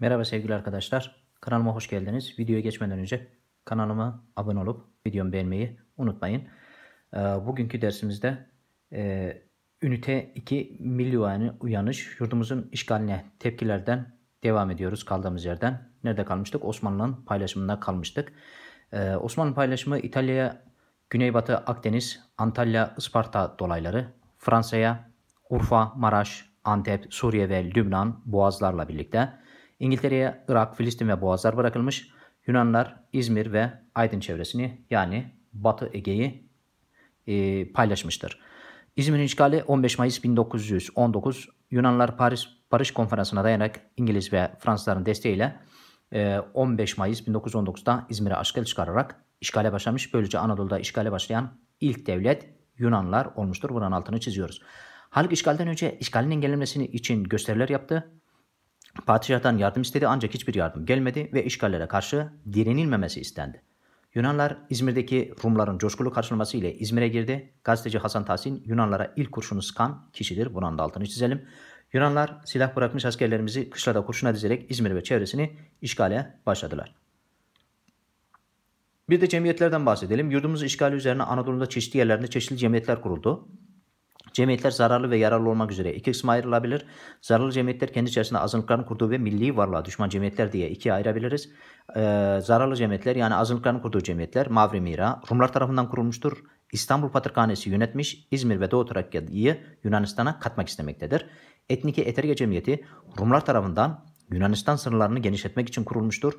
Merhaba sevgili arkadaşlar. Kanalıma hoş geldiniz. Videoya geçmeden önce kanalıma abone olup videomu beğenmeyi unutmayın. Ee, bugünkü dersimizde e, ünite 2 milli uyanış yurdumuzun işgaline tepkilerden devam ediyoruz kaldığımız yerden. Nerede kalmıştık? Osmanlı'nın paylaşımında kalmıştık. Ee, Osmanlı paylaşımı İtalya'ya Güneybatı Akdeniz, Antalya, Isparta dolayları, Fransa'ya Urfa, Maraş, Antep, Suriye ve Lübnan boğazlarla birlikte İngiltere'ye Irak, Filistin ve Boğazlar bırakılmış. Yunanlar İzmir ve Aydın çevresini yani Batı Ege'yi e, paylaşmıştır. İzmir'in işgali 15 Mayıs 1919 Yunanlar Paris Barış Konferansı'na dayanarak İngiliz ve Fransızların desteğiyle e, 15 Mayıs 1919'da İzmir'e aşkıl çıkararak işgale başlamış. Böylece Anadolu'da işgale başlayan ilk devlet Yunanlar olmuştur. Buranın altını çiziyoruz. Halk işgalden önce işgalin engellenmesi için gösteriler yaptı. Padişah'tan yardım istedi ancak hiçbir yardım gelmedi ve işgallere karşı direnilmemesi istendi. Yunanlar İzmir'deki Rumların coşkulu karşılaması ile İzmir'e girdi. Gazeteci Hasan Tahsin Yunanlara ilk kurşunu sıkan kişidir. Bunun da altını çizelim. Yunanlar silah bırakmış askerlerimizi kışlada kurşuna dizerek İzmir ve çevresini işgale başladılar. Bir de cemiyetlerden bahsedelim. Yurdumuz işgali üzerine Anadolu'da çeşitli yerlerde çeşitli cemiyetler kuruldu. Cemiyetler zararlı ve yararlı olmak üzere iki kısma ayrılabilir. Zararlı cemiyetler kendi içerisinde azınlıkların kurduğu ve milli varlığa düşman cemiyetler diye ikiye ayırabiliriz. Ee, zararlı cemiyetler yani azınlıkların kurduğu cemiyetler Mavri Mira Rumlar tarafından kurulmuştur. İstanbul Patrikhanesi yönetmiş İzmir ve Doğu Trakya'yı Yunanistan'a katmak istemektedir. Etniki Eterge Cemiyeti Rumlar tarafından Yunanistan sınırlarını genişletmek için kurulmuştur.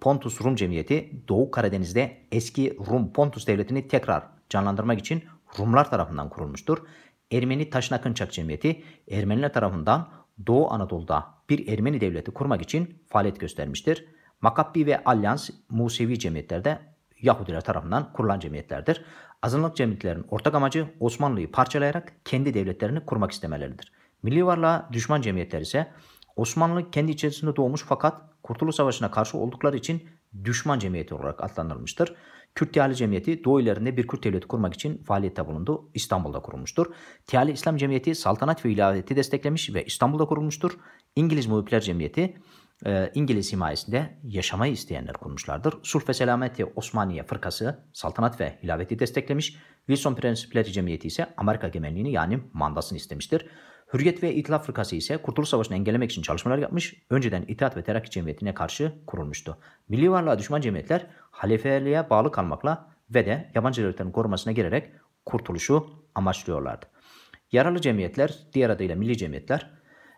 Pontus Rum Cemiyeti Doğu Karadeniz'de eski Rum Pontus Devleti'ni tekrar canlandırmak için Rumlar tarafından kurulmuştur. Ermeni Taşnakınçak Cemiyeti Ermeniler tarafından Doğu Anadolu'da bir Ermeni devleti kurmak için faaliyet göstermiştir. Makabbi ve Alyans Musevi cemiyetlerde Yahudiler tarafından kurulan cemiyetlerdir. Azınlık cemiyetlerin ortak amacı Osmanlı'yı parçalayarak kendi devletlerini kurmak istemeleridir. Milli varlığa düşman cemiyetler ise Osmanlı kendi içerisinde doğmuş fakat Kurtuluş Savaşı'na karşı oldukları için düşman cemiyeti olarak adlandırılmıştır. Kürt Tiyali Cemiyeti Doğu illerinde bir Kürt devleti kurmak için faaliyette bulundu. İstanbul'da kurulmuştur. Tiyali İslam Cemiyeti saltanat ve ilaveti desteklemiş ve İstanbul'da kurulmuştur. İngiliz Muhipler Cemiyeti e, İngiliz himayesinde yaşamayı isteyenler kurmuşlardır. Sulh ve Selameti Osmaniye Fırkası saltanat ve ilaveti desteklemiş. Wilson Prensipleri Cemiyeti ise Amerika gemenliğini yani mandasını istemiştir. Hürriyet ve İtilaf Fırkası ise Kurtuluş Savaşı'nı engellemek için çalışmalar yapmış, önceden İttihat ve Terakki Cemiyeti'ne karşı kurulmuştu. Milli varlığa düşman cemiyetler halifeliğe bağlı kalmakla ve de yabancı devletlerin korumasına girerek kurtuluşu amaçlıyorlardı. Yaralı cemiyetler, diğer adıyla milli cemiyetler,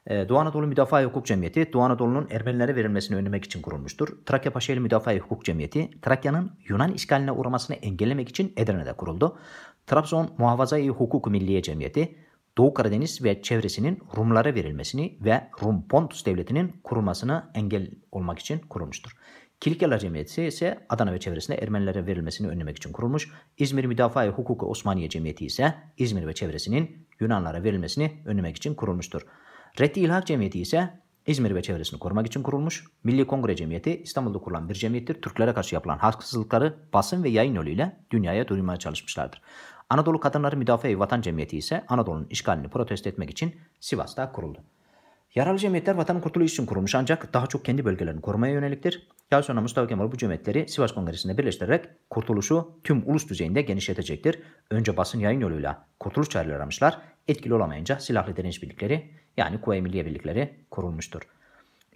e, Doğu Anadolu Müdafaa Hukuk Cemiyeti, Doğu Anadolu'nun Ermenilere verilmesini önlemek için kurulmuştur. Trakya Paşaeli Müdafaa Hukuk Cemiyeti, Trakya'nın Yunan işgaline uğramasını engellemek için Edirne'de kuruldu. Trabzon Muhafaza-i Hukuk Milliye Cemiyeti, Doğu Karadeniz ve çevresinin Rumlara verilmesini ve Rum Pontus Devleti'nin kurulmasına engel olmak için kurulmuştur. Kilikyalar Cemiyeti ise Adana ve çevresinde Ermenilere verilmesini önlemek için kurulmuş. İzmir Müdafaa-i Hukuku Osmaniye Cemiyeti ise İzmir ve çevresinin Yunanlara verilmesini önlemek için kurulmuştur. Reddi İlhak Cemiyeti ise İzmir ve çevresini korumak için kurulmuş. Milli Kongre Cemiyeti İstanbul'da kurulan bir cemiyettir. Türklere karşı yapılan haksızlıkları basın ve yayın yoluyla dünyaya duyurmaya çalışmışlardır. Anadolu Kadınları Müdafaa-i Vatan Cemiyeti ise Anadolu'nun işgalini protesto etmek için Sivas'ta kuruldu. Yaralı cemiyetler vatanın kurtuluşu için kurulmuş ancak daha çok kendi bölgelerini korumaya yöneliktir. Daha sonra Mustafa Kemal bu cemiyetleri Sivas Kongresi'nde birleştirerek kurtuluşu tüm ulus düzeyinde genişletecektir. Önce basın yayın yoluyla kurtuluş çağrıları aramışlar. Etkili olamayınca silahlı direniş birlikleri yani kuvayi Milliye Birlikleri kurulmuştur.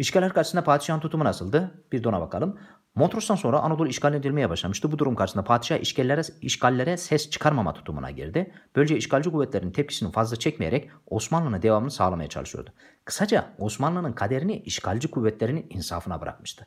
İşgaller karşısında padişahın tutumu nasıldı? Bir dona ona bakalım. Montros'tan sonra Anadolu işgal edilmeye başlamıştı. Bu durum karşısında padişah işgallere, işgallere ses çıkarmama tutumuna girdi. Böylece işgalci kuvvetlerin tepkisini fazla çekmeyerek Osmanlı'nın devamını sağlamaya çalışıyordu. Kısaca Osmanlı'nın kaderini işgalci kuvvetlerinin insafına bırakmıştı.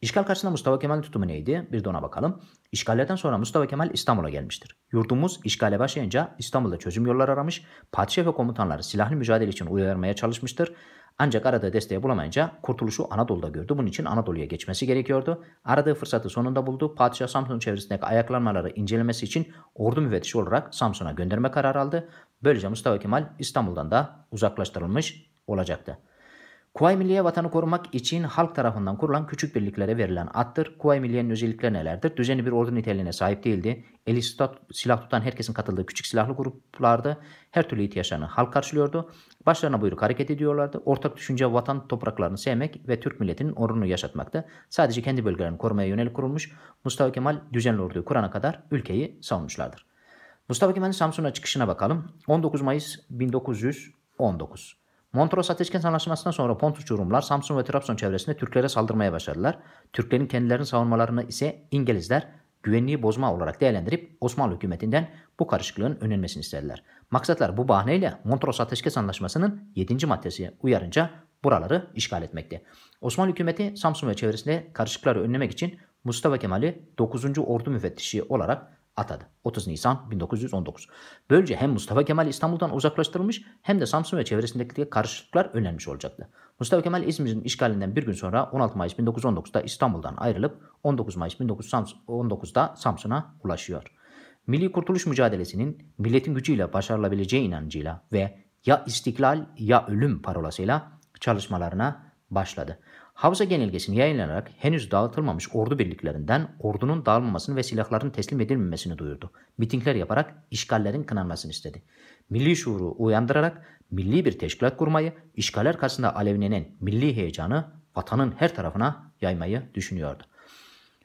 İşgal karşısında Mustafa Kemal'in tutumu neydi? Bir de ona bakalım. İşgallerden sonra Mustafa Kemal İstanbul'a gelmiştir. Yurdumuz işgale başlayınca İstanbul'da çözüm yolları aramış, padişah ve komutanları silahlı mücadele için uyarmaya çalışmıştır. Ancak arada desteği bulamayınca kurtuluşu Anadolu'da gördü. Bunun için Anadolu'ya geçmesi gerekiyordu. Aradığı fırsatı sonunda buldu. Padişah Samsun çevresindeki ayaklanmaları incelemesi için ordu müfettişi olarak Samsun'a gönderme kararı aldı. Böylece Mustafa Kemal İstanbul'dan da uzaklaştırılmış olacaktı. Kuvayi Milliye vatanı korumak için halk tarafından kurulan küçük birliklere verilen attır. Kuvayi Milliye'nin özellikleri nelerdir? Düzenli bir ordu niteliğine sahip değildi. Eli silah tutan herkesin katıldığı küçük silahlı gruplarda her türlü ihtiyaçlarını halk karşılıyordu. Başlarına buyruk hareket ediyorlardı. Ortak düşünce vatan topraklarını sevmek ve Türk milletinin onurunu yaşatmaktı. Sadece kendi bölgelerini korumaya yönelik kurulmuş Mustafa Kemal düzenli orduyu kurana kadar ülkeyi savunmuşlardır. Mustafa Kemal'in Samsun'a çıkışına bakalım. 19 Mayıs 1919 Mondros Ateşkes Anlaşması'ndan sonra Pontus Rumlar Samsun ve Trabzon çevresinde Türklere saldırmaya başladılar. Türklerin kendilerini savunmalarını ise İngilizler güvenliği bozma olarak değerlendirip Osmanlı hükümetinden bu karışıklığın önlenmesini istediler. Maksatlar bu bahaneyle Mondros Ateşkes Anlaşması'nın 7. maddesi uyarınca buraları işgal etmekte. Osmanlı hükümeti Samsun ve çevresinde karışıkları önlemek için Mustafa Kemal'i 9. Ordu Müfettişi olarak atadı. 30 Nisan 1919. Böylece hem Mustafa Kemal İstanbul'dan uzaklaştırılmış hem de Samsun ve çevresindeki karışıklıklar önlenmiş olacaktı. Mustafa Kemal İzmir'in işgalinden bir gün sonra 16 Mayıs 1919'da İstanbul'dan ayrılıp 19 Mayıs 1919'da Samsun'a ulaşıyor. Milli kurtuluş mücadelesinin milletin gücüyle başarılabileceği inancıyla ve ya istiklal ya ölüm parolasıyla çalışmalarına başladı. Havza genelgesini yayınlanarak henüz dağıtılmamış ordu birliklerinden ordunun dağılmamasını ve silahların teslim edilmemesini duyurdu. Mitingler yaparak işgallerin kınanmasını istedi. Milli şuuru uyandırarak milli bir teşkilat kurmayı, işgaller karşısında alevlenen milli heyecanı vatanın her tarafına yaymayı düşünüyordu.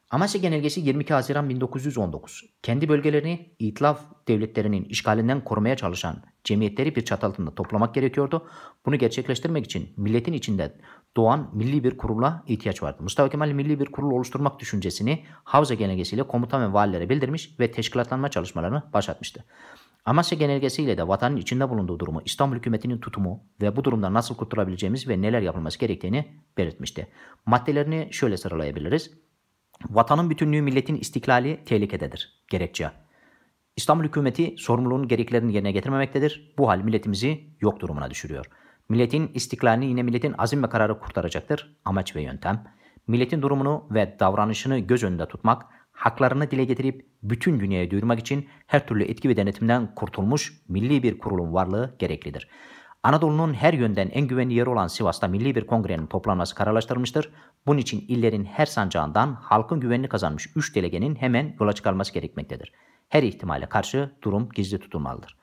Amasya Genelgesi 22 Haziran 1919 kendi bölgelerini itilaf devletlerinin işgalinden korumaya çalışan cemiyetleri bir çatı altında toplamak gerekiyordu. Bunu gerçekleştirmek için milletin içinde doğan milli bir kurula ihtiyaç vardı. Mustafa Kemal milli bir kurul oluşturmak düşüncesini Havza Genelgesi'yle komutan ve valilere bildirmiş ve teşkilatlanma çalışmalarını başlatmıştı. Amasya Genelgesi'yle de vatanın içinde bulunduğu durumu, İstanbul hükümetinin tutumu ve bu durumdan nasıl kurtulabileceğimiz ve neler yapılması gerektiğini belirtmişti. Maddelerini şöyle sıralayabiliriz. Vatanın bütünlüğü milletin istiklali tehlikededir. Gerekçe. İstanbul hükümeti sorumluluğun gereklerini yerine getirmemektedir. Bu hal milletimizi yok durumuna düşürüyor.'' Milletin istiklalini yine milletin azim ve kararı kurtaracaktır. Amaç ve yöntem. Milletin durumunu ve davranışını göz önünde tutmak, haklarını dile getirip bütün dünyaya duyurmak için her türlü etki ve denetimden kurtulmuş milli bir kurulun varlığı gereklidir. Anadolu'nun her yönden en güvenli yeri olan Sivas'ta milli bir kongrenin toplanması kararlaştırılmıştır. Bunun için illerin her sancağından halkın güvenini kazanmış 3 delegenin hemen yola çıkarılması gerekmektedir. Her ihtimale karşı durum gizli tutulmalıdır.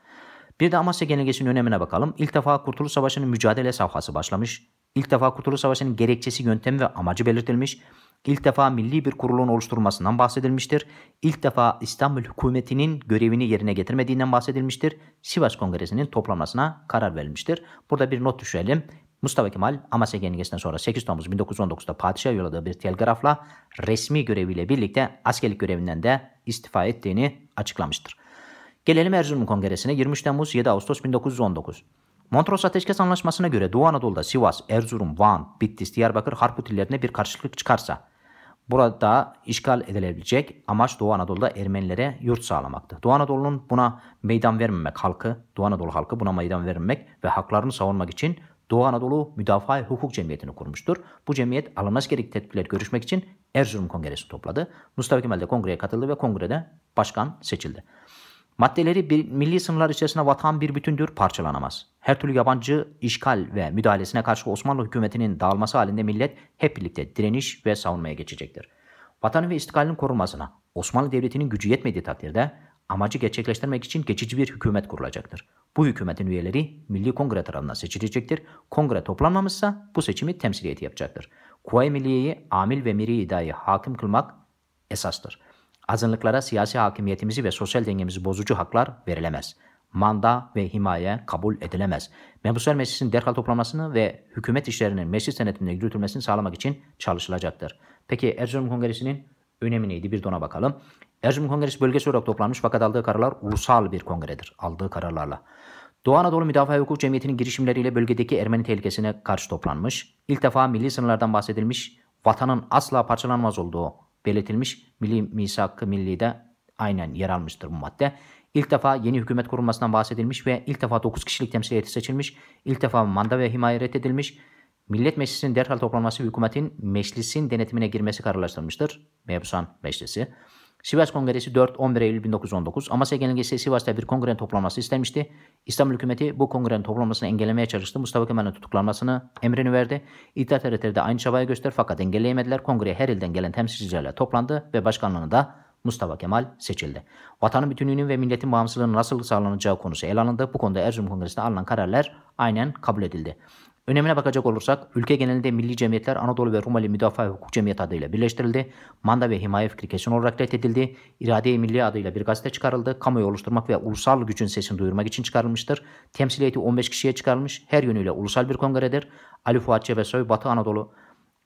Bir de Amasya Genelgesi'nin önemine bakalım. İlk defa Kurtuluş Savaşı'nın mücadele safhası başlamış. İlk defa Kurtuluş Savaşı'nın gerekçesi, yöntemi ve amacı belirtilmiş. İlk defa milli bir kurulun oluşturulmasından bahsedilmiştir. İlk defa İstanbul hükümetinin görevini yerine getirmediğinden bahsedilmiştir. Sivas Kongresi'nin toplanmasına karar verilmiştir. Burada bir not düşürelim. Mustafa Kemal Amasya Genelgesi'nden sonra 8 Temmuz 1919'da padişaha yolladığı bir telgrafla resmi göreviyle birlikte askerlik görevinden de istifa ettiğini açıklamıştır. Gelelim Erzurum Kongresi'ne 23 Temmuz 7 Ağustos 1919. Montros Ateşkes Anlaşması'na göre Doğu Anadolu'da Sivas, Erzurum, Van, Bitlis, Diyarbakır harp illerine bir karşılık çıkarsa burada işgal edilebilecek amaç Doğu Anadolu'da Ermenilere yurt sağlamaktı. Doğu Anadolu'nun buna meydan vermemek halkı, Doğu Anadolu halkı buna meydan vermemek ve haklarını savunmak için Doğu Anadolu Müdafaa Hukuk Cemiyeti'ni kurmuştur. Bu cemiyet alınması gerek tedbirler görüşmek için Erzurum Kongresi topladı. Mustafa Kemal de kongreye katıldı ve kongrede başkan seçildi. Maddeleri bir, milli sınırlar içerisinde vatan bir bütündür, parçalanamaz. Her türlü yabancı işgal ve müdahalesine karşı Osmanlı hükümetinin dağılması halinde millet hep birlikte direniş ve savunmaya geçecektir. Vatanın ve istikrarının korunmasına Osmanlı Devleti'nin gücü yetmediği takdirde amacı gerçekleştirmek için geçici bir hükümet kurulacaktır. Bu hükümetin üyeleri Milli Kongre tarafından seçilecektir. Kongre toplanmamışsa bu seçimi temsiliyeti yapacaktır. Kuvayi Milliye'yi amil ve miri iddiayı hakim kılmak esastır. Azınlıklara siyasi hakimiyetimizi ve sosyal dengemizi bozucu haklar verilemez. Manda ve himaye kabul edilemez. Mebuslar meclisin derhal toplanmasını ve hükümet işlerinin meclis senetinde yürütülmesini sağlamak için çalışılacaktır. Peki Erzurum Kongresi'nin önemi neydi? Bir dona bakalım. Erzurum Kongresi bölgesi olarak toplanmış fakat aldığı kararlar ulusal bir kongredir. Aldığı kararlarla. Doğu Anadolu Müdafaa Hukuk Cemiyeti'nin girişimleriyle bölgedeki Ermeni tehlikesine karşı toplanmış. İlk defa milli sınırlardan bahsedilmiş, vatanın asla parçalanmaz olduğu belirtilmiş. Milli misak-ı milli de aynen yer almıştır bu madde. İlk defa yeni hükümet kurulmasından bahsedilmiş ve ilk defa 9 kişilik temsil heyeti seçilmiş. İlk defa manda ve himaye reddedilmiş. Millet Meclisi'nin derhal toplanması ve hükümetin meclisin denetimine girmesi kararlaştırılmıştır. Mebusan Meclisi. Sivas Kongresi 4-11 Eylül 1919 Amasya Genelgesi Sivas'ta bir kongrenin toplanması istemişti. İstanbul hükümeti bu kongrenin toplanmasını engellemeye çalıştı. Mustafa Kemal'in tutuklanmasını emrini verdi. İttihat Eretleri de aynı çabayı göster fakat engelleyemediler. Kongreye her ilden gelen temsilcilerle toplandı ve başkanlığını da Mustafa Kemal seçildi. Vatanın bütünlüğünün ve milletin bağımsızlığının nasıl sağlanacağı konusu ele alındı. Bu konuda Erzurum Kongresi'nde alınan kararlar aynen kabul edildi. Önemine bakacak olursak ülke genelinde milli cemiyetler Anadolu ve Rumeli Müdafaa ve Hukuk Cemiyeti adıyla birleştirildi. Manda ve himaye fikri kesin olarak reddedildi. İrade-i Milli adıyla bir gazete çıkarıldı. Kamuoyu oluşturmak ve ulusal gücün sesini duyurmak için çıkarılmıştır. Temsiliyeti 15 kişiye çıkarılmış. Her yönüyle ulusal bir kongredir. Ali Fuat Cebesoy Batı Anadolu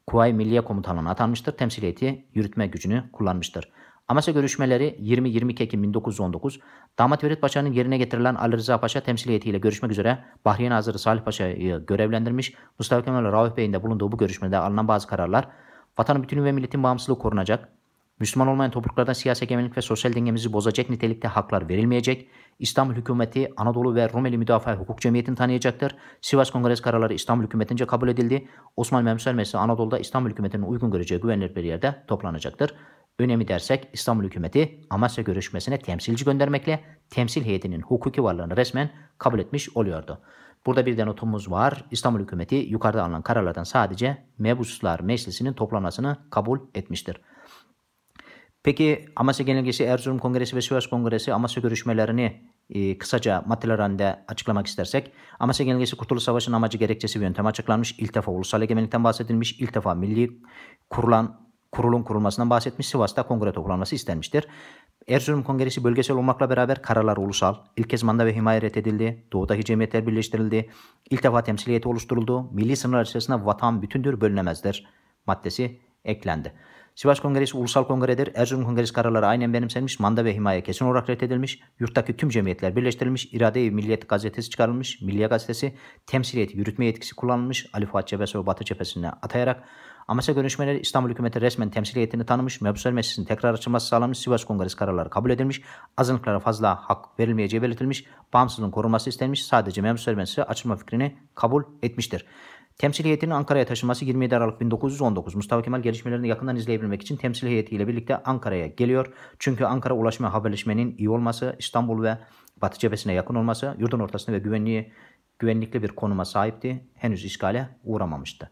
Kuvayi Milliye Komutanlığı'na atanmıştır. Temsiliyeti yürütme gücünü kullanmıştır. Amasya görüşmeleri 20-22 Ekim 1919 Damat Ferit Paşa'nın yerine getirilen Ali Rıza Paşa temsiliyetiyle görüşmek üzere Bahriye Nazırı Salih Paşa'yı görevlendirmiş. Mustafa Kemal Rauf Bey'in de bulunduğu bu görüşmede alınan bazı kararlar vatanın bütünü ve milletin bağımsızlığı korunacak. Müslüman olmayan topluluklardan siyasi egemenlik ve sosyal dengemizi bozacak nitelikte haklar verilmeyecek. İstanbul hükümeti Anadolu ve Rumeli Müdafaa Hukuk Cemiyeti'ni tanıyacaktır. Sivas Kongres kararları İstanbul hükümetince kabul edildi. Osmanlı Memsel Meclisi Anadolu'da İstanbul hükümetinin uygun göreceği güvenilir bir yerde toplanacaktır. Önemi dersek İstanbul hükümeti Amasya görüşmesine temsilci göndermekle temsil heyetinin hukuki varlığını resmen kabul etmiş oluyordu. Burada bir de notumuz var. İstanbul hükümeti yukarıda alınan kararlardan sadece Mebuslar Meclisi'nin toplanmasını kabul etmiştir. Peki Amasya Genelgesi, Erzurum Kongresi ve Sivas Kongresi Amasya görüşmelerini e, kısaca maddeler halinde açıklamak istersek Amasya Genelgesi Kurtuluş Savaşı'nın amacı gerekçesi ve yöntem açıklanmış. İlk defa ulusal egemenlikten bahsedilmiş. İlk defa milli kurulan kurulun kurulmasından bahsetmiş. Sivas'ta kongre toplanması istenmiştir. Erzurum Kongresi bölgesel olmakla beraber kararlar ulusal, ilkezmanda ve himayet edildi, doğudaki cemiyetler birleştirildi, İlk defa temsiliyeti oluşturuldu, milli sınırlar içerisinde vatan bütündür bölünemezdir maddesi eklendi. Sivas Kongresi ulusal kongredir. Erzurum Kongresi kararları aynen benimsenmiş. Manda ve himaye kesin olarak reddedilmiş. Yurttaki tüm cemiyetler birleştirilmiş. İrade-i Milliyet gazetesi çıkarılmış. Milliye gazetesi temsiliyeti yürütme yetkisi kullanılmış. Ali Fuat ve Batı cephesine atayarak Amasya görüşmeleri İstanbul hükümeti resmen temsiliyetini tanımış, mebuslar meclisinin tekrar açılması sağlanmış, Sivas Kongresi kararları kabul edilmiş, azınlıklara fazla hak verilmeyeceği belirtilmiş, bağımsızlığın korunması istenmiş, sadece mebuslar meclisi açılma fikrini kabul etmiştir. Temsil heyetinin Ankara'ya taşınması 27 Aralık 1919. Mustafa Kemal gelişmelerini yakından izleyebilmek için temsil heyetiyle birlikte Ankara'ya geliyor. Çünkü Ankara ulaşma haberleşmenin iyi olması, İstanbul ve Batı cephesine yakın olması, yurdun ortasında ve güvenliği, güvenlikli bir konuma sahipti. Henüz işgale uğramamıştı.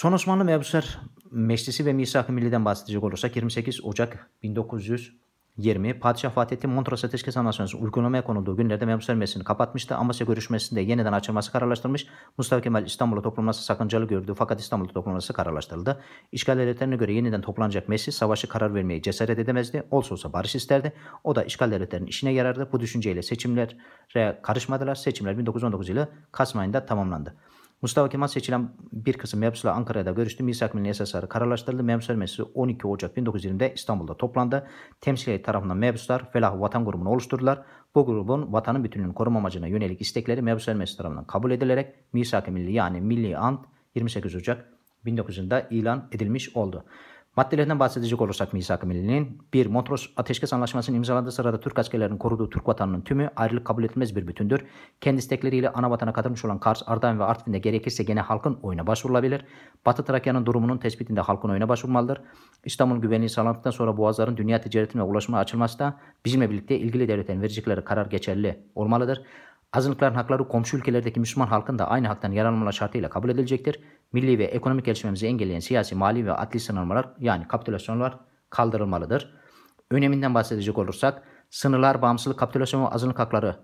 Son Osmanlı Mebusar Meclisi ve Misak-ı Milli'den bahsedecek olursak 28 Ocak 1920 Padişah Fatih Mondros Ateşkes Anlaşması'nın uygulamaya konulduğu günlerde Mebusar Meclisi'ni kapatmıştı. Amasya görüşmesinde yeniden açılması kararlaştırmış. Mustafa Kemal İstanbul'a toplanması sakıncalı gördü fakat İstanbul'a toplanması kararlaştırıldı. İşgal devletlerine göre yeniden toplanacak meclis savaşı karar vermeye cesaret edemezdi. Olsa olsa barış isterdi. O da işgal devletlerinin işine yarardı. Bu düşünceyle seçimlere karışmadılar. Seçimler 1919 yılı Kasım ayında tamamlandı. Mustafa Kemal seçilen bir kısım mebusla Ankara'da görüştü. Misak Milli esasları kararlaştırıldı. Mebuslar Meclisi 12 Ocak 1920'de İstanbul'da toplandı. Temsilcilik tarafından mebuslar Felah Vatan grubunu oluşturdular. Bu grubun vatanın bütünlüğünü koruma amacına yönelik istekleri Mebuslar Meclisi tarafından kabul edilerek Misak Milli yani Milli Ant 28 Ocak 1900'de ilan edilmiş oldu. Maddelerden bahsedecek olursak Misak-ı Milli'nin 1. Montrose Ateşkes Anlaşması'nın imzalandığı sırada Türk askerlerinin koruduğu Türk vatanının tümü ayrılık kabul edilmez bir bütündür. Kendi istekleriyle ana vatana katılmış olan Kars, Ardahan ve Artvin'de gerekirse gene halkın oyuna başvurulabilir. Batı Trakya'nın durumunun tespitinde halkın oyuna başvurmalıdır. İstanbul güvenliği sağlandıktan sonra boğazların dünya ticaretine ve ulaşıma açılması da bizimle birlikte ilgili devletlerin verecekleri karar geçerli olmalıdır. Azınlıkların hakları komşu ülkelerdeki Müslüman halkın da aynı haktan yararlanma şartıyla kabul edilecektir. Milli ve ekonomik gelişmemizi engelleyen siyasi, mali ve adli sınırlar yani kapitülasyonlar kaldırılmalıdır. Öneminden bahsedecek olursak sınırlar, bağımsızlık, kapitülasyon ve azınlık hakları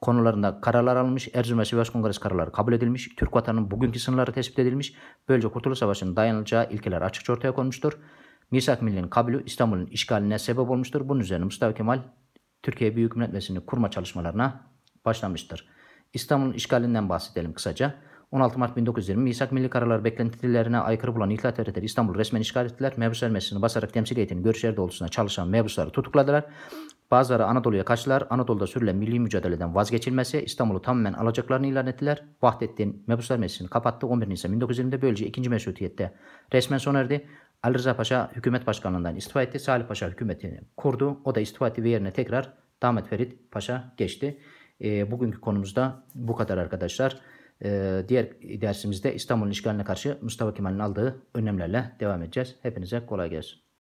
konularında kararlar alınmış. Erzurum ve Sivas Kongresi kararları kabul edilmiş. Türk vatanının bugünkü sınırları tespit edilmiş. Böylece Kurtuluş Savaşı'nın dayanılacağı ilkeler açıkça ortaya konmuştur. Misak Milli'nin kabulü İstanbul'un işgaline sebep olmuştur. Bunun üzerine Mustafa Kemal Türkiye Büyük Millet Meclisi'ni kurma çalışmalarına başlamıştır. İstanbul'un işgalinden bahsedelim kısaca. 16 Mart 1920 Misak Milli Kararlar beklentilerine aykırı bulan İhtilal TRT'leri İstanbul resmen işgal ettiler. Mebus elmesini basarak temsil heyetinin görüşleri doğrultusunda çalışan mebusları tutukladılar. Bazıları Anadolu'ya kaçtılar. Anadolu'da sürülen milli mücadeleden vazgeçilmesi İstanbul'u tamamen alacaklarını ilan ettiler. Vahdettin Mebuslar Meclisi'ni kapattı. 11 Nisan 1920'de böylece ikinci Meşrutiyet'te resmen sona erdi. Ali Rıza Paşa hükümet başkanlığından istifa etti. Salih Paşa hükümetini kurdu. O da istifa etti ve yerine tekrar Damet Ferit Paşa geçti. E, bugünkü konumuzda bu kadar arkadaşlar. E, diğer dersimizde İstanbul'un işgaline karşı Mustafa Kemal'in aldığı önlemlerle devam edeceğiz. Hepinize kolay gelsin.